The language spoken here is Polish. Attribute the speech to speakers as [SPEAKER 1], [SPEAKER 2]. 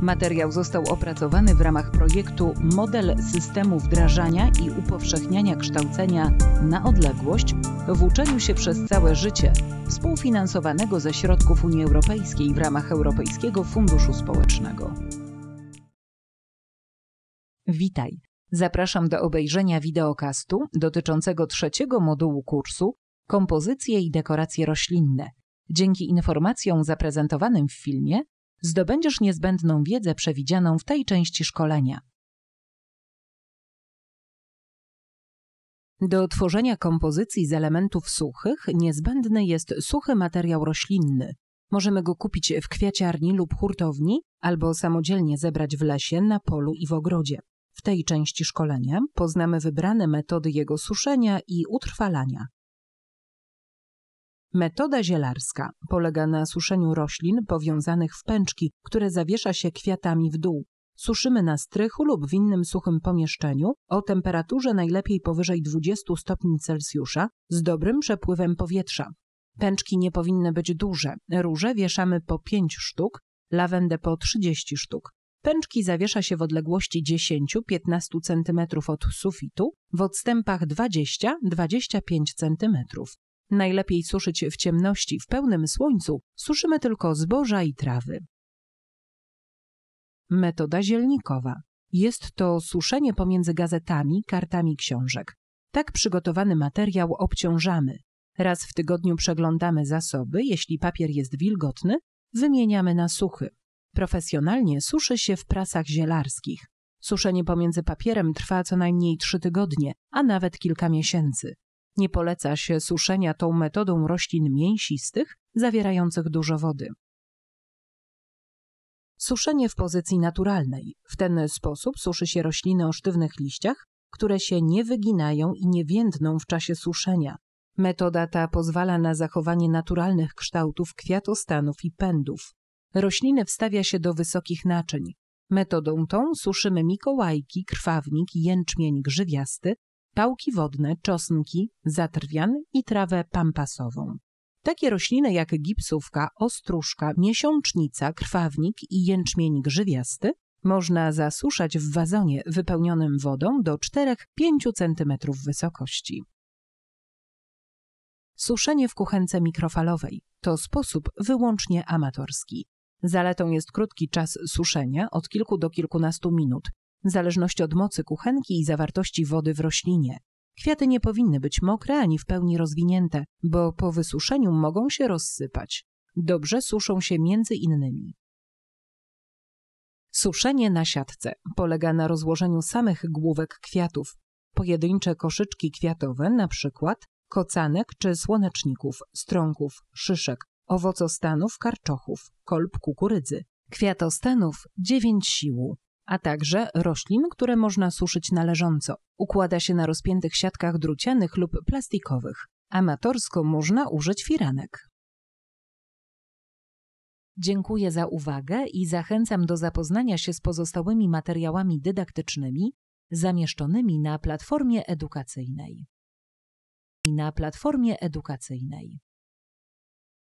[SPEAKER 1] Materiał został opracowany w ramach projektu Model systemu wdrażania i upowszechniania kształcenia na odległość w uczeniu się przez całe życie, współfinansowanego ze środków Unii Europejskiej w ramach Europejskiego Funduszu Społecznego. Witaj. Zapraszam do obejrzenia wideokastu dotyczącego trzeciego modułu kursu Kompozycje i dekoracje roślinne. Dzięki informacjom zaprezentowanym w filmie zdobędziesz niezbędną wiedzę przewidzianą w tej części szkolenia. Do tworzenia kompozycji z elementów suchych niezbędny jest suchy materiał roślinny. Możemy go kupić w kwiaciarni lub hurtowni, albo samodzielnie zebrać w lesie, na polu i w ogrodzie. W tej części szkolenia poznamy wybrane metody jego suszenia i utrwalania. Metoda zielarska polega na suszeniu roślin powiązanych w pęczki, które zawiesza się kwiatami w dół. Suszymy na strychu lub w innym suchym pomieszczeniu o temperaturze najlepiej powyżej 20 stopni Celsjusza z dobrym przepływem powietrza. Pęczki nie powinny być duże. Róże wieszamy po 5 sztuk, lawendę po 30 sztuk. Pęczki zawiesza się w odległości 10-15 cm od sufitu, w odstępach 20-25 cm. Najlepiej suszyć w ciemności, w pełnym słońcu, suszymy tylko zboża i trawy. Metoda zielnikowa. Jest to suszenie pomiędzy gazetami, kartami książek. Tak przygotowany materiał obciążamy. Raz w tygodniu przeglądamy zasoby, jeśli papier jest wilgotny, wymieniamy na suchy. Profesjonalnie suszy się w prasach zielarskich. Suszenie pomiędzy papierem trwa co najmniej trzy tygodnie, a nawet kilka miesięcy. Nie poleca się suszenia tą metodą roślin mięsistych zawierających dużo wody. Suszenie w pozycji naturalnej. W ten sposób suszy się rośliny o sztywnych liściach, które się nie wyginają i nie więdną w czasie suszenia. Metoda ta pozwala na zachowanie naturalnych kształtów kwiatostanów i pędów. Rośliny wstawia się do wysokich naczyń. Metodą tą suszymy mikołajki, krwawnik, jęczmień grzywiasty, pałki wodne, czosnki, zatrwian i trawę pampasową. Takie rośliny jak gipsówka, ostróżka, miesiącznica, krwawnik i jęczmień grzywiasty można zasuszać w wazonie wypełnionym wodą do 4-5 cm wysokości. Suszenie w kuchence mikrofalowej to sposób wyłącznie amatorski. Zaletą jest krótki czas suszenia od kilku do kilkunastu minut, w zależności od mocy kuchenki i zawartości wody w roślinie. Kwiaty nie powinny być mokre ani w pełni rozwinięte, bo po wysuszeniu mogą się rozsypać. Dobrze suszą się między innymi. Suszenie na siatce polega na rozłożeniu samych główek kwiatów. Pojedyncze koszyczki kwiatowe, na przykład kocanek czy słoneczników, strąków, szyszek, owocostanów, karczochów, kolb kukurydzy, kwiatostanów 9 sił, a także roślin, które można suszyć należąco. Układa się na rozpiętych siatkach drucianych lub plastikowych. Amatorsko można użyć firanek. Dziękuję za uwagę i zachęcam do zapoznania się z pozostałymi materiałami dydaktycznymi zamieszczonymi na platformie edukacyjnej. Na platformie edukacyjnej.